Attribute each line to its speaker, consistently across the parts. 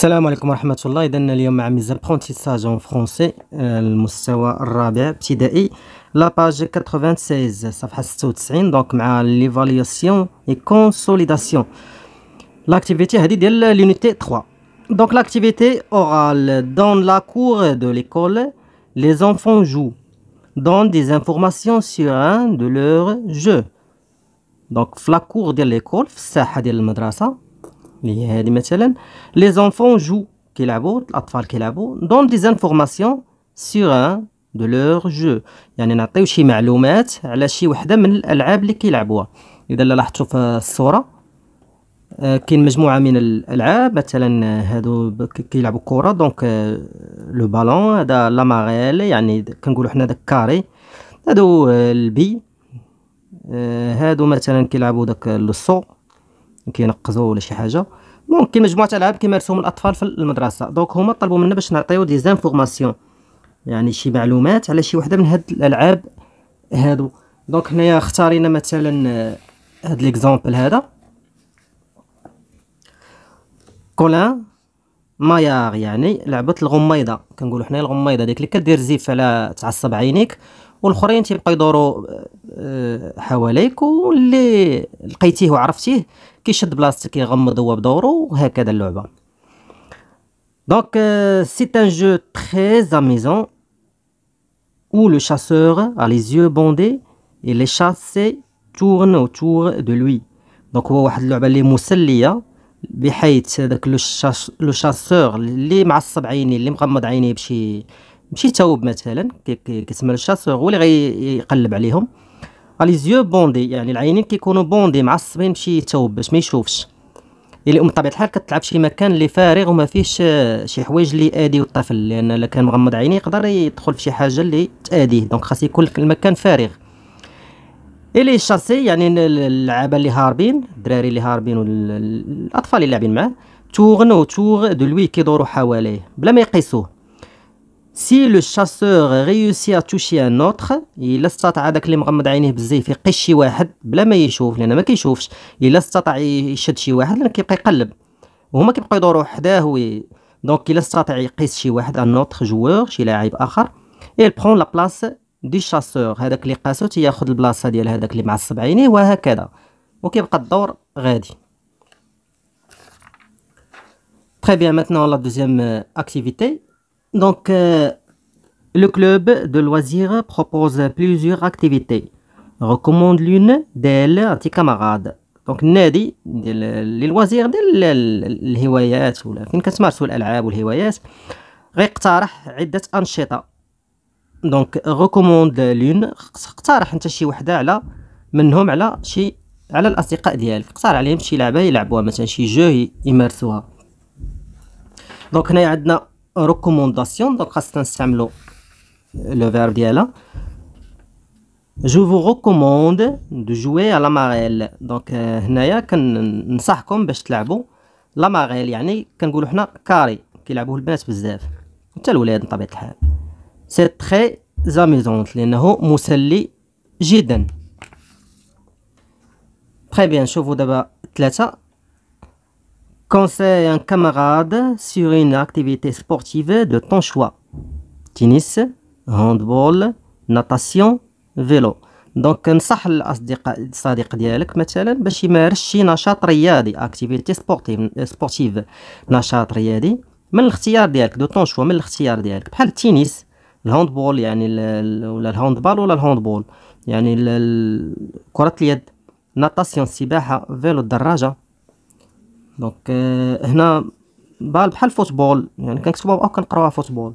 Speaker 1: Assalamu alaykum. Laïdann nlyaam. Nous sommes en apprentissage en français, euh, le niveau 4 la page 96, page Donc, l'évaluation et consolidation. L'activité est de l'unité 3. Donc, l'activité orale. Dans la cour de l'école, les enfants jouent. donnent des informations sur un de leurs jeux. Donc, la cour de l'école, la est de la madrasa. اللي هي هذه مثلا لي زونفون جو كيلعبوا الاطفال كيلعبوا دون دي زانفورماسيون سيغ ان دو لور جو يعني نعطيو شي معلومات على شي وحده من الالعاب اللي كيلعبوها اذا لاحظتوا في الصوره آه، كاين مجموعه من الالعاب مثلا هادو كيلعبوا كره دونك لو بالون هذا لا ماريل يعني كنقولوا حنا داك كاري هادو آه، البي آه، هادو مثلا كيلعبوا داك لو سو كينقزوا ولا شي حاجه دونك كاين مجموعه العاب كيمارسوهم الاطفال في المدرسه دونك هما طلبوا منا باش نعطيو دي زانفورماسيون يعني شي معلومات على شي وحده من هاد الالعاب هادو دونك هنايا اختارينا مثلا آه، هاد ليكزامبل هذا كولان مايار يعني لعبه الغميضه كنقولوا حنايا الغميضه ديك اللي كدير زيف على تعصب عينيك والاخرين تيبقاو يدوروا آه، آه، حواليك واللي لقيتيه وعرفتيه كيشد بلاصتك كيغمض هو بدورو وهكذا اللعبه دونك سي ان جو تري اميزون où لو شاسور ا لي زيو بوندي اي لي شاسي تورن اوتور دو لوي دونك هو واحد اللعبه اللي مسليه بحيث هذاك لو شاسور اللي معصب عينيه اللي مغمض عينيه بشي ماشي تاوب مثلا كيتمل الشاس هو اللي غيقلب عليهم لي زيو بوندي يعني العينين كيكونوا بوندي معصبين بشي تاوب باش ما يشوفش يعني الا ام بطبيعه الحال كتلعب شي مكان اللي فارغ وما فيهش شي حوايج اللي ادي الطفل لان الا كان مغمض عينيه يقدر يدخل في شي حاجه اللي تاديه دونك خاص يكون المكان فارغ الي الشاسي يعني اللعابه اللي هاربين الدراري اللي هاربين والاطفال اللي لاعبين معاه توغن وتوغ دو لوي كيدورو حواليه بلا ما يقيسوه سي لو شاسور ريوسي ا توشي ان اوتر الا استطاع داك اللي مغمض عينيه بزاف يقش شي واحد بلا ما يشوف لان ما كيشوفش الا استطاع يشد شي واحد لان كيبقى يقلب وهما كيبقاو يدوروا حداه وي دونك الا استطاع يقيس شي واحد ان اوتر جوور شي لاعب اخر اي برون لا بلاص دي شاسور هذاك اللي قاسو تياخذ البلاصه ديال هذاك اللي معصب عينيه وهكذا وكيبقى الدور غادي Très bien, maintenant la deuxième euh, activité. Donc, euh, Le club de loisirs propose plusieurs activités. Recommande l'une d'elles à tes camarades. دونك النادي ديال لي لوازير ديال الهوايات ولا فين كتمارسوا الالعاب والهوايات غيقترح عده انشطه دونك ريكوموند لون اقترح انت شي وحده على منهم على شي على الاصدقاء ديالك اقترح عليهم شي لعبه يلعبوها مثلا شي جو يمارسوها دونك هنايا عندنا ريكومونداسيون دونك خاصنا نستعملو le verre là. Je vous recommande de jouer à la Donc, nous avons dit la Yani, nous des qui le C'est très amusant. Très bien, je vous donne ça. Conseil un camarade sur une activité sportive de ton choix. Tennis, هاندبول ناتاسيون فيلو دونك نصح الاصدقاء الصديق ديالك مثلا باش يمارس شي نشاط رياضي اكتيفيتي سبورتيف سبورتيف نشاط رياضي من الاختيار ديالك دو طون شوا من الاختيار ديالك بحال التنس الهاندبول يعني ولا الهاندبال ولا الهاندبول يعني كرة اليد ناتاسيون السباحة فيلو الدراجة دونك euh، هنا بال بحال فوتبول يعني كنكتبوها او كنقراوها فوتبول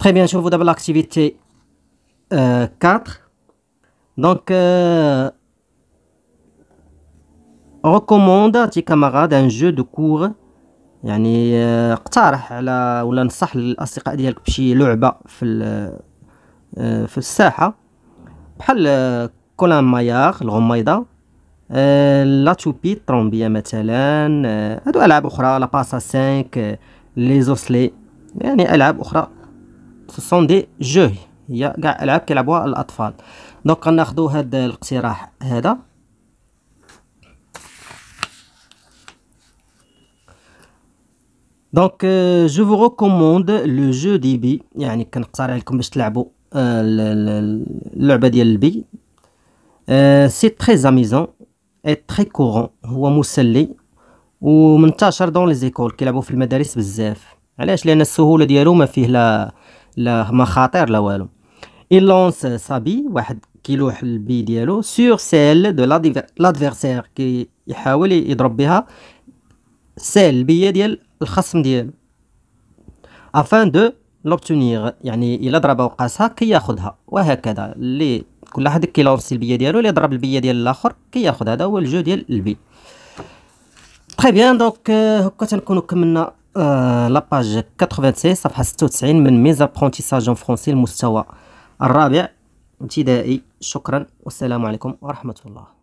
Speaker 1: Très bien, je vous donne l'activité 4. Donc, recommande à tes camarades un jeu de cours. يعني اقترح على ولا نصح للاصدقاء ديالك بشي لعبه في في الساحه بحال كولان الغميضه لا توبي مثلا العاب اخرى لا باسا 5 لي زوسلي يعني العاب اخرى سون دي جو هي كاع العاب كيلعبوها الاطفال دونك غناخدو هاد الاقتراح هذا دونك جو فو ريكوموند لو جو دي بي يعني كنقترح لكم باش تلعبوا اللعبه ديال البي سي تري اميزون اي تري كورون هو مسلي ومنتشر دون لي زيكول كيلعبوا في المدارس بزاف علاش لان السهوله ديالو ما فيه لا لا ما لا والو il lance sa bille واحد كيلوح البي ديالو سور سيل دو لادفيرسير كي يحاول يضرب بها سيل البيه ديال الخصم ديالو افان دو لوبتونيغ يعني الا ضربها وقاسها ياخذها وهكذا اللي كل واحد كيلونسي البيه ديالو اللي ضرب البيه ديال الاخر ياخذ هذا هو الجو ديال البي تري بيان دونك هكا تنكونوا كملنا لاباج euh, 96 صفحه 96 من ميز ابرونتيساج اون فرونسي المستوى الرابع ابتدائي شكرا والسلام عليكم ورحمه الله